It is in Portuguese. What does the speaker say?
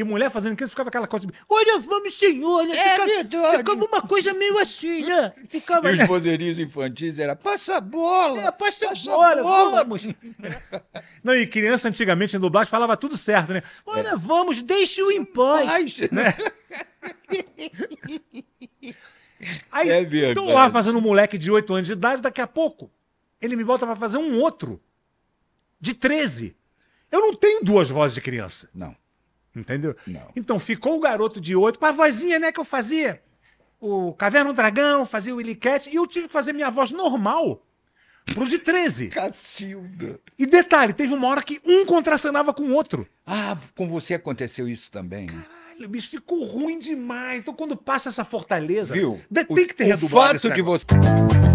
E mulher fazendo aquilo, ficava aquela coisa. Olha, vamos, senhor. Né? É, ficava, ficava né? uma coisa meio assim, né? Ficava, e os infantis era passa a bola. É, passa, passa bola, bola, vamos. Não, e criança antigamente em dublagem falava tudo certo, né? Olha, é. vamos, deixe-o em paz. paz. Né? Aí é tô lá fazendo um moleque de 8 anos de idade, daqui a pouco ele me bota para fazer um outro de 13. Eu não tenho duas vozes de criança. Não. Entendeu? Não. Então ficou o garoto de oito com a vozinha, né, que eu fazia. O Caverna do Dragão, fazia o Willy Cat, e eu tive que fazer minha voz normal pro de 13. Cacilda. E detalhe, teve uma hora que um contracionava com o outro. Ah, com você aconteceu isso também. Caralho, bicho, ficou ruim demais. Então quando passa essa fortaleza, Viu? tem que ter o, O fato de você.